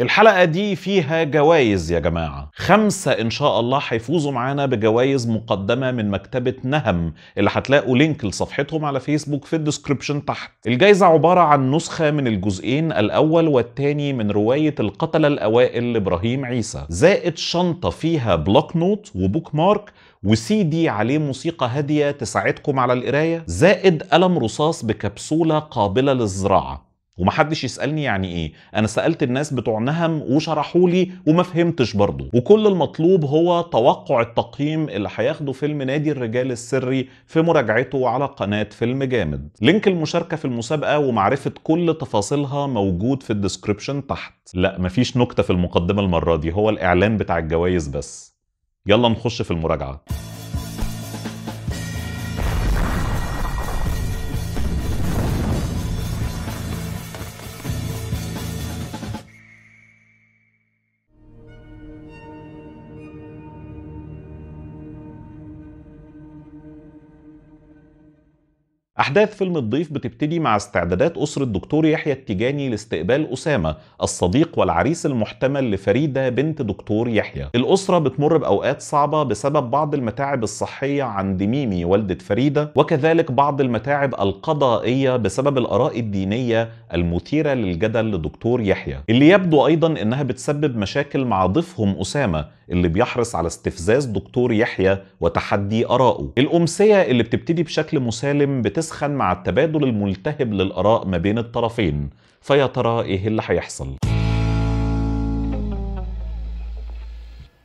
الحلقة دي فيها جوائز يا جماعة خمسة إن شاء الله هيفوزوا معانا بجوائز مقدمة من مكتبة نهم اللي هتلاقوا لينك لصفحتهم على فيسبوك في الديسكريبشن تحت الجايزة عبارة عن نسخة من الجزئين الأول والتاني من رواية القتلة الأوائل لإبراهيم عيسى زائد شنطة فيها بلوك نوت وبوك مارك وسي دي عليه موسيقى هادية تساعدكم على القراية زائد قلم رصاص بكبسولة قابلة للزراعة ومحدش يسالني يعني ايه انا سالت الناس بتوع نهم وشرحوا لي وما فهمتش برضه وكل المطلوب هو توقع التقييم اللي هياخده فيلم نادي الرجال السري في مراجعته على قناه فيلم جامد لينك المشاركه في المسابقه ومعرفه كل تفاصيلها موجود في الديسكربشن تحت لا مفيش نكته في المقدمه المره دي هو الاعلان بتاع الجوائز بس يلا نخش في المراجعه أحداث فيلم الضيف بتبتدي مع استعدادات أسرة دكتور يحيى التيجاني لاستقبال أسامة الصديق والعريس المحتمل لفريدة بنت دكتور يحيى الأسرة بتمر بأوقات صعبة بسبب بعض المتاعب الصحية عند ميمي والدة فريدة وكذلك بعض المتاعب القضائية بسبب الآراء الدينية المثيرة للجدل لدكتور يحيى اللي يبدو أيضا أنها بتسبب مشاكل مع ضيفهم أسامة اللي بيحرص على استفزاز دكتور يحيى وتحدي آرائه الأمسية اللي بتبتدي بشكل مسالم بتسخن مع التبادل الملتهب للآراء ما بين الطرفين فيا ترى إيه اللي هيحصل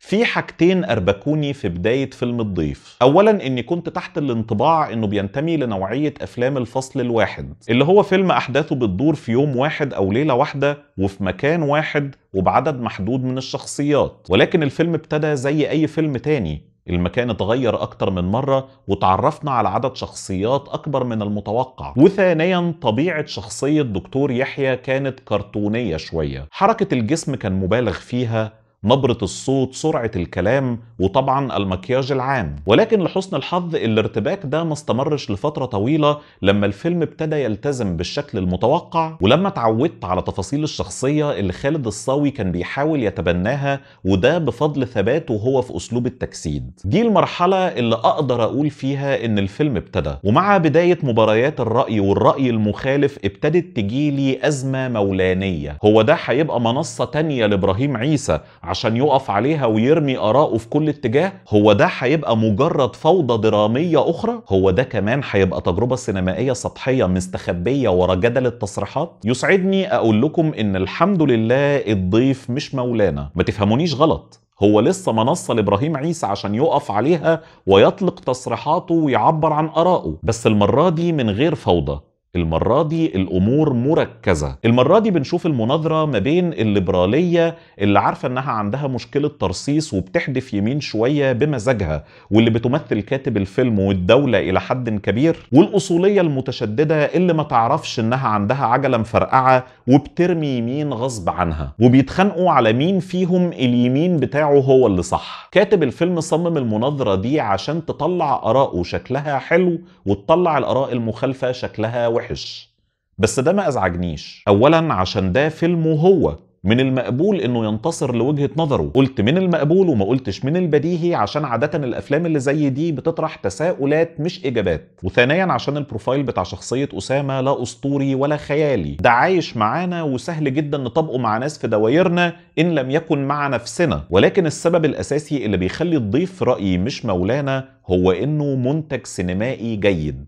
في حاجتين اربكوني في بدايه فيلم الضيف اولا اني كنت تحت الانطباع انه بينتمي لنوعيه افلام الفصل الواحد اللي هو فيلم احداثه بتدور في يوم واحد او ليله واحده وفي مكان واحد وبعدد محدود من الشخصيات ولكن الفيلم ابتدى زي اي فيلم تاني المكان اتغير أكتر من مرة وتعرفنا على عدد شخصيات أكبر من المتوقع وثانيا طبيعة شخصية دكتور يحيى كانت كرتونية شوية حركة الجسم كان مبالغ فيها نبرة الصوت سرعة الكلام وطبعا المكياج العام ولكن لحسن الحظ الارتباك ده ما استمرش لفترة طويلة لما الفيلم ابتدى يلتزم بالشكل المتوقع ولما اتعودت على تفاصيل الشخصية اللي خالد الصاوي كان بيحاول يتبناها وده بفضل ثباته وهو في أسلوب التجسيد دي المرحلة اللي أقدر أقول فيها إن الفيلم ابتدى ومع بداية مباريات الرأي والرأي المخالف ابتدت تجيلي أزمة مولانية هو ده هيبقى منصة تانية لإبراهيم عيسى عشان يقف عليها ويرمي آراءه في كل اتجاه هو ده هيبقى مجرد فوضى درامية أخرى هو ده كمان هيبقى تجربة سينمائية سطحية مستخبية ورا جدل التصريحات يسعدني أقول لكم إن الحمد لله الضيف مش مولانا ما تفهمونيش غلط هو لسه منصة لإبراهيم عيسى عشان يقف عليها ويطلق تصريحاته ويعبر عن آرائه بس المرة دي من غير فوضى المرة دي الأمور مركزة المرة دي بنشوف المناظرة ما بين الليبرالية اللي عارفة أنها عندها مشكلة ترصيص وبتحدف يمين شوية بمزاجها واللي بتمثل كاتب الفيلم والدولة إلى حد كبير والأصولية المتشددة اللي ما تعرفش أنها عندها عجلة مفرقعة وبترمي يمين غصب عنها وبيتخانقوا على مين فيهم اليمين بتاعه هو اللي صح كاتب الفيلم صمم المناظرة دي عشان تطلع آراءه شكلها حلو وتطلع الآراء المخالفة شكلها وحش وحش بس ده ما ازعجنيش اولا عشان ده فيلمه هو من المقبول انه ينتصر لوجهه نظره قلت من المقبول وما قلتش من البديهي عشان عاده الافلام اللي زي دي بتطرح تساؤلات مش اجابات وثانيا عشان البروفايل بتاع شخصيه اسامه لا اسطوري ولا خيالي ده عايش معانا وسهل جدا نطبقه مع ناس في دوايرنا ان لم يكن مع نفسنا ولكن السبب الاساسي اللي بيخلي الضيف رايي مش مولانا هو انه منتج سينمائي جيد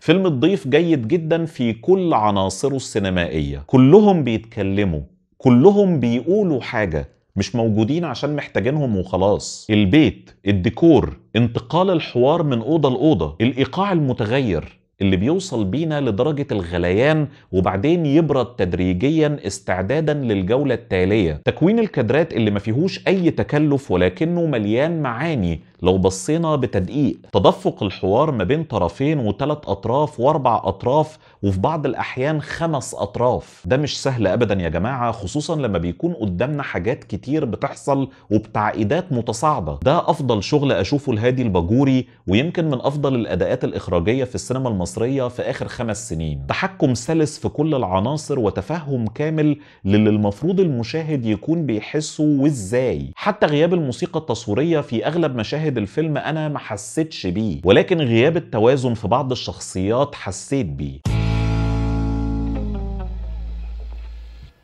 فيلم الضيف جيد جدا في كل عناصره السينمائية كلهم بيتكلموا كلهم بيقولوا حاجة مش موجودين عشان محتاجينهم وخلاص البيت الديكور انتقال الحوار من أوضة لأوضة الإيقاع المتغير اللي بيوصل بينا لدرجة الغليان وبعدين يبرد تدريجيا استعدادا للجولة التالية تكوين الكادرات اللي ما فيهوش أي تكلف ولكنه مليان معاني لو بصينا بتدقيق تدفق الحوار ما بين طرفين وثلاث أطراف وأربع أطراف وفي بعض الأحيان خمس أطراف ده مش سهل أبدا يا جماعة خصوصا لما بيكون قدامنا حاجات كتير بتحصل وبتعقيدات متصاعدة ده أفضل شغل أشوفه لهادي الباجوري ويمكن من أفضل الأداءات الإخراجية في السينما المصرية في آخر خمس سنين تحكم سلس في كل العناصر وتفهم كامل للي المفروض المشاهد يكون بيحسه وإزاي حتى غياب الموسيقى التصويرية في أغلب مشاهد مشاهد الفيلم انا ما حسيتش بيه ولكن غياب التوازن في بعض الشخصيات حسيت بيه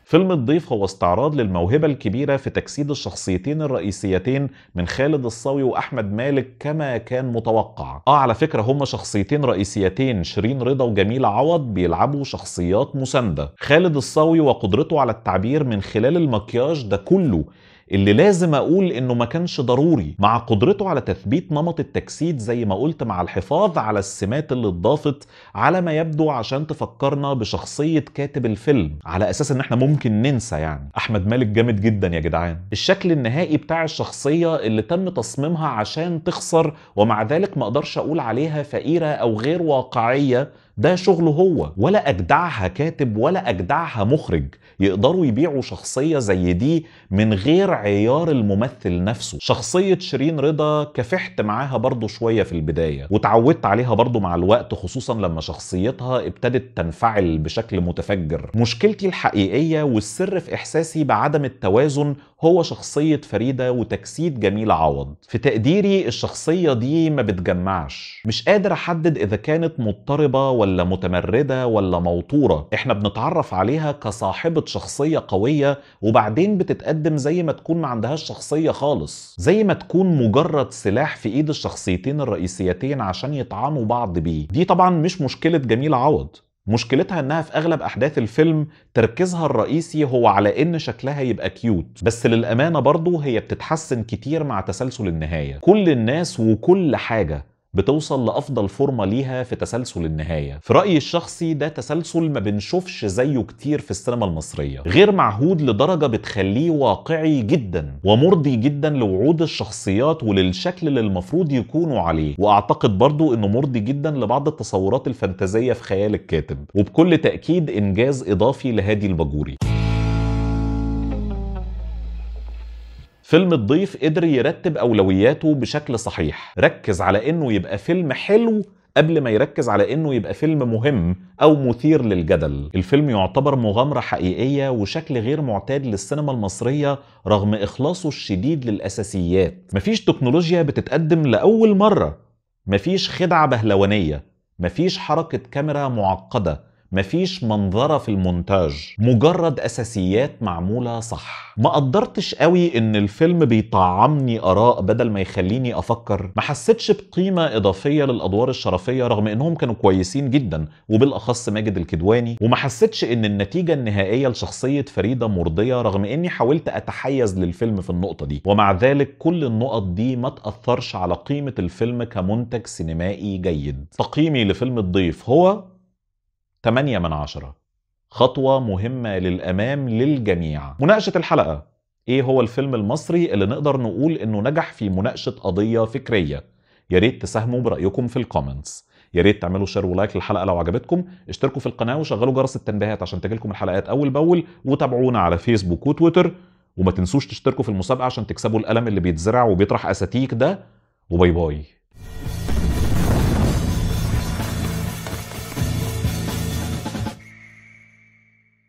فيلم الضيف هو استعراض للموهبة الكبيرة في تجسيد الشخصيتين الرئيسيتين من خالد الصاوي وأحمد مالك كما كان متوقع آه على فكرة هما شخصيتين رئيسيتين شيرين رضا وجميل عوض بيلعبوا شخصيات مساندة خالد الصاوي وقدرته على التعبير من خلال المكياج ده كله اللي لازم اقول انه ما كانش ضروري مع قدرته على تثبيت نمط التجسيد زي ما قلت مع الحفاظ على السمات اللي اتضافت على ما يبدو عشان تفكرنا بشخصيه كاتب الفيلم على اساس ان احنا ممكن ننسى يعني احمد مالك جامد جدا يا جدعان الشكل النهائي بتاع الشخصيه اللي تم تصميمها عشان تخسر ومع ذلك ما اقدرش اقول عليها فقيره او غير واقعيه ده شغله هو ولا اجدعها كاتب ولا اجدعها مخرج يقدروا يبيعوا شخصيه زي دي من غير عيار الممثل نفسه شخصيه شيرين رضا كفحت معاها برضه شويه في البدايه وتعودت عليها برضه مع الوقت خصوصا لما شخصيتها ابتدت تنفعل بشكل متفجر مشكلتي الحقيقيه والسر في احساسي بعدم التوازن هو شخصيه فريده وتجسيد جميل عوض في تقديري الشخصيه دي ما بتجمعش مش قادر احدد اذا كانت مضطربه ولا ولا متمردة ولا موتورة احنا بنتعرف عليها كصاحبة شخصية قوية وبعدين بتتقدم زي ما تكون ما عندهاش شخصية خالص زي ما تكون مجرد سلاح في ايد الشخصيتين الرئيسيتين عشان يطعنوا بعض بيه دي طبعا مش مشكلة جميل عوض مشكلتها انها في اغلب احداث الفيلم تركيزها الرئيسي هو على ان شكلها يبقى كيوت بس للامانه برضه هي بتتحسن كتير مع تسلسل النهايه كل الناس وكل حاجه بتوصل لافضل فورمه ليها في تسلسل النهايه في رايي الشخصي ده تسلسل ما بنشوفش زيه كتير في السينما المصريه غير معهود لدرجه بتخليه واقعي جدا ومرضي جدا لوعود الشخصيات وللشكل اللي المفروض يكونوا عليه واعتقد برضو انه مرضي جدا لبعض التصورات الفانتازيه في خيال الكاتب وبكل تاكيد انجاز اضافي لهادي الباجوري فيلم الضيف قدر يرتب اولوياته بشكل صحيح ركز على انه يبقى فيلم حلو قبل ما يركز على انه يبقى فيلم مهم او مثير للجدل الفيلم يعتبر مغامره حقيقيه وشكل غير معتاد للسينما المصريه رغم اخلاصه الشديد للاساسيات مفيش تكنولوجيا بتتقدم لاول مره مفيش خدعه بهلوانيه مفيش حركه كاميرا معقده مفيش منظرة في المونتاج مجرد أساسيات معمولة صح ما قدرتش قوي إن الفيلم بيطعمني آراء بدل ما يخليني أفكر ما حسيتش بقيمة إضافية للأدوار الشرفية رغم إنهم كانوا كويسين جدا وبالأخص ماجد الكدواني وما حسيتش إن النتيجة النهائية لشخصية فريدة مرضية رغم إني حاولت أتحيز للفيلم في النقطة دي ومع ذلك كل النقط دي ما تأثرش على قيمة الفيلم كمنتج سينمائي جيد تقييمي لفيلم الضيف هو 8 من عشرة خطوة مهمة للأمام للجميع مناقشة الحلقة إيه هو الفيلم المصري اللي نقدر نقول إنه نجح في مناقشة قضية فكرية يا ريت تساهموا برأيكم في الكومنتس يا ريت تعملوا شير ولايك للحلقه لو عجبتكم اشتركوا في القناه وشغلوا جرس التنبيهات عشان تجيلكم الحلقات اول باول وتابعونا على فيسبوك وتويتر وما تنسوش تشتركوا في المسابقه عشان تكسبوا القلم اللي بيتزرع وبيطرح اساتيك ده وباي باي